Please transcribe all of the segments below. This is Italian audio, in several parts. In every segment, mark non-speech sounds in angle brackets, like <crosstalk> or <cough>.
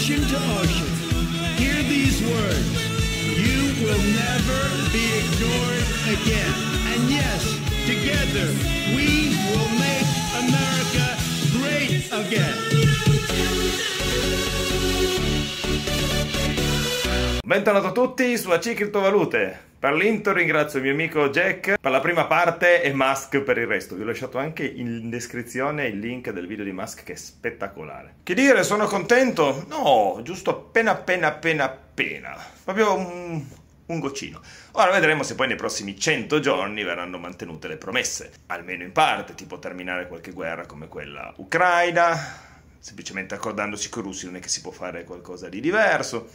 ocean to ocean. Hear these words. You will never be ignored again. And yes, together we will make America great again. Bentornato a tutti su AC Criptovalute. Per l'intro ringrazio il mio amico Jack per la prima parte e Musk per il resto. Vi ho lasciato anche in descrizione il link del video di Musk che è spettacolare. Che dire, sono contento? No, giusto appena appena appena appena. Proprio un, un goccino. Ora vedremo se poi nei prossimi 100 giorni verranno mantenute le promesse. Almeno in parte, tipo terminare qualche guerra come quella ucraina, semplicemente accordandosi con i russi non è che si può fare qualcosa di diverso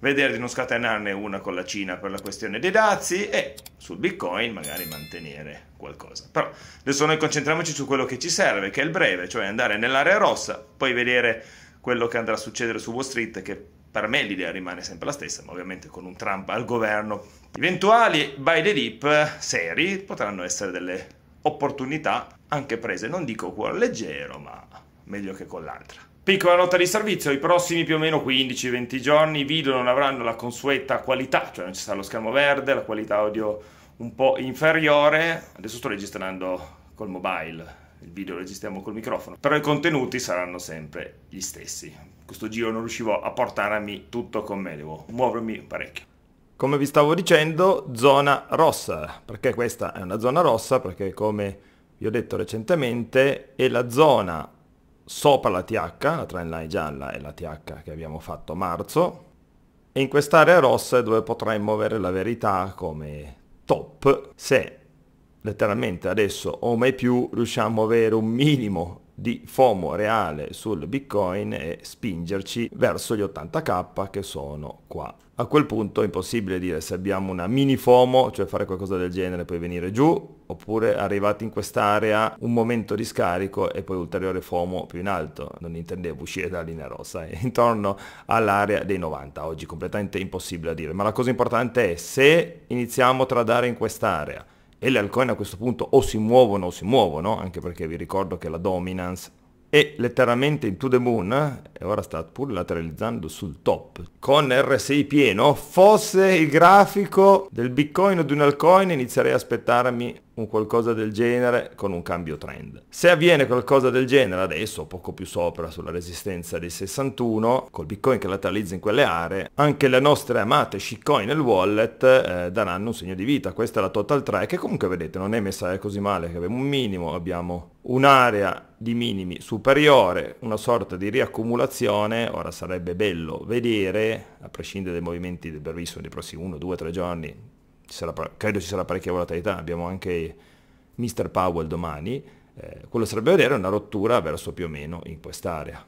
vedere di non scatenarne una con la Cina per la questione dei dazi e sul Bitcoin magari mantenere qualcosa. Però adesso noi concentriamoci su quello che ci serve, che è il breve, cioè andare nell'area rossa, poi vedere quello che andrà a succedere su Wall Street, che per me l'idea rimane sempre la stessa, ma ovviamente con un Trump al governo. Eventuali buy the dip seri potranno essere delle opportunità anche prese, non dico cuor leggero, ma meglio che con l'altra. Piccola nota di servizio, i prossimi più o meno 15-20 giorni i video non avranno la consueta qualità, cioè non ci sarà lo schermo verde, la qualità audio un po' inferiore. Adesso sto registrando col mobile, il video lo registriamo col microfono, però i contenuti saranno sempre gli stessi. Questo giro non riuscivo a portarmi tutto con me, devo muovermi parecchio. Come vi stavo dicendo, zona rossa, perché questa è una zona rossa, perché come vi ho detto recentemente è la zona sopra la TH, la trend line gialla è la TH che abbiamo fatto a marzo, e in quest'area rossa è dove potremmo avere la verità come top se letteralmente adesso o mai più riusciamo a avere un minimo di FOMO reale sul Bitcoin e spingerci verso gli 80k che sono qua. A quel punto è impossibile dire se abbiamo una mini FOMO, cioè fare qualcosa del genere e poi venire giù, oppure arrivati in quest'area un momento di scarico e poi ulteriore FOMO più in alto. Non intendevo uscire dalla linea rossa, eh, <laughs> intorno all'area dei 90. Oggi completamente impossibile a dire, ma la cosa importante è se iniziamo a tradare in quest'area e le altcoin a questo punto o si muovono o si muovono, anche perché vi ricordo che la dominance è letteralmente in to the moon eh, e ora sta pur lateralizzando sul top con RSI pieno fosse il grafico del bitcoin o di altcoin inizierei a aspettarmi un qualcosa del genere con un cambio trend. Se avviene qualcosa del genere adesso, poco più sopra sulla resistenza dei 61, col Bitcoin che lateralizza in quelle aree, anche le nostre amate shitcoin nel wallet eh, daranno un segno di vita. Questa è la Total 3 che comunque vedete non è messa così male, che abbiamo un minimo, abbiamo un'area di minimi superiore, una sorta di riaccumulazione, ora sarebbe bello vedere, a prescindere dai movimenti del brevissimo dei prossimi 1, 2, 3 giorni, sarà, credo ci sarà parecchia volatilità, abbiamo anche Mr. Powell domani, eh, quello sarebbe vedere una rottura verso più o meno in quest'area.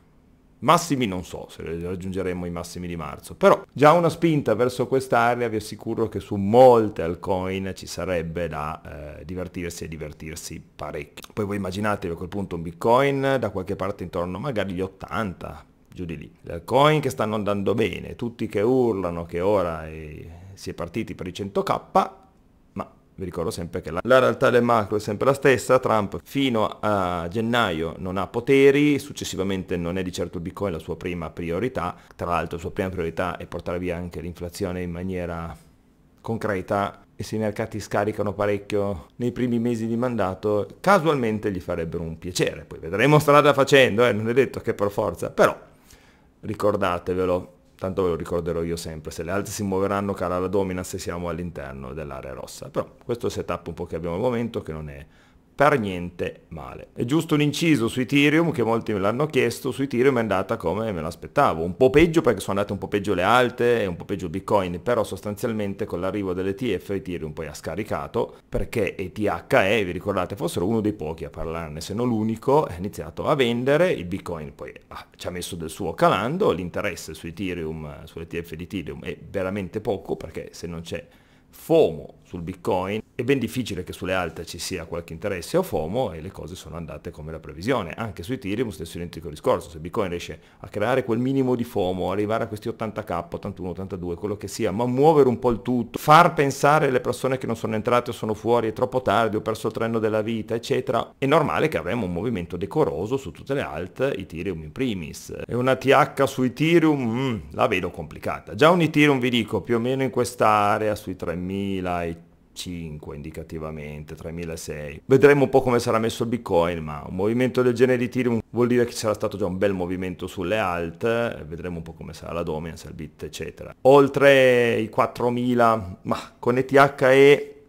Massimi non so se raggiungeremo i massimi di marzo, però già una spinta verso quest'area vi assicuro che su molte altcoin ci sarebbe da eh, divertirsi e divertirsi parecchio. Poi voi immaginatevi a quel punto un bitcoin da qualche parte intorno magari gli 80, giù di lì. Le coin che stanno andando bene, tutti che urlano che ora è... si è partiti per i 100k, ma vi ricordo sempre che la... la, realtà del macro è sempre la stessa, Trump fino a gennaio non ha poteri, successivamente non è di certo il bitcoin la sua prima priorità, tra l'altro la sua prima priorità è portare via anche l'inflazione in maniera concreta e se i mercati scaricano parecchio nei primi mesi di mandato, casualmente gli farebbero un piacere. Poi vedremo strada facendo, eh? non è detto che per forza, però ricordatevelo, tanto ve lo ricorderò io sempre, se le altre si muoveranno cala la domina se siamo all'interno dell'area rossa, però questo è il setup un po' che abbiamo al momento che non è per niente male. È giusto un inciso su Ethereum che molti me l'hanno chiesto, su Ethereum è andata come me l'aspettavo, un po' peggio perché sono andate un po' peggio le alte e un po' peggio Bitcoin, però sostanzialmente con l'arrivo dell'ETF Ethereum poi ha scaricato perché ETHE, vi ricordate, fossero uno dei pochi a parlarne, se non l'unico, ha iniziato a vendere, il Bitcoin poi ah, ci ha messo del suo calando, l'interesse su Ethereum, sull'ETF di Ethereum è veramente poco perché se non c'è FOMO sul Bitcoin è ben difficile che sulle alte ci sia qualche interesse o FOMO e le cose sono andate come la previsione. Anche su Ethereum stesso identico discorso, se Bitcoin riesce a creare quel minimo di FOMO, arrivare a questi 80k, 81, 82, quello che sia, ma muovere un po' il tutto, far pensare le persone che non sono entrate o sono fuori, è troppo tardi, ho perso il treno della vita, eccetera, è normale che avremo un movimento decoroso su tutte le alte, Ethereum in primis. E una TH su Ethereum, mm, la vedo complicata. Già un Ethereum vi dico, più o meno in quest'area sui 3000, e 5 indicativamente, 3.600. Vedremo un po' come sarà messo il Bitcoin, ma un movimento del genere di Ethereum vuol dire che c'era stato già un bel movimento sulle alt, eh, vedremo un po' come sarà la dominance, il bit, eccetera. Oltre i 4.000, ma con ETH e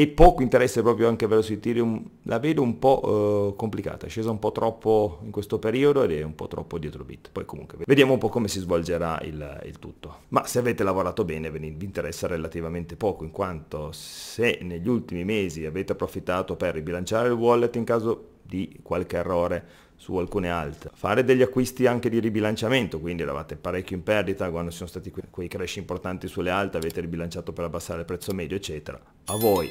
e poco interesse proprio anche verso Ethereum, la vedo un po' eh, complicata, è scesa un po' troppo in questo periodo ed è un po' troppo dietro bit. Poi comunque vediamo un po' come si svolgerà il, il tutto. Ma se avete lavorato bene vi interessa relativamente poco, in quanto se negli ultimi mesi avete approfittato per ribilanciare il wallet in caso di qualche errore su alcune alt. Fare degli acquisti anche di ribilanciamento, quindi eravate parecchio in perdita quando ci sono stati quei crash importanti sulle alte, avete ribilanciato per abbassare il prezzo medio, eccetera. A voi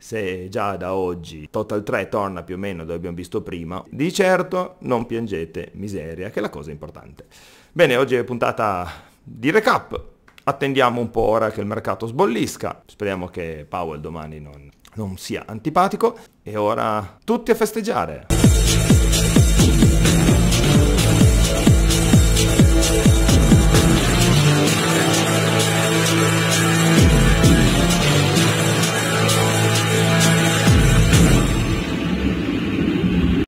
se già da oggi Total 3 torna più o meno dove abbiamo visto prima, di certo non piangete miseria, che è la cosa importante. Bene, oggi è puntata di recap. Attendiamo un po' ora che il mercato sbollisca. Speriamo che Powell domani non non sia antipatico. E ora tutti a festeggiare!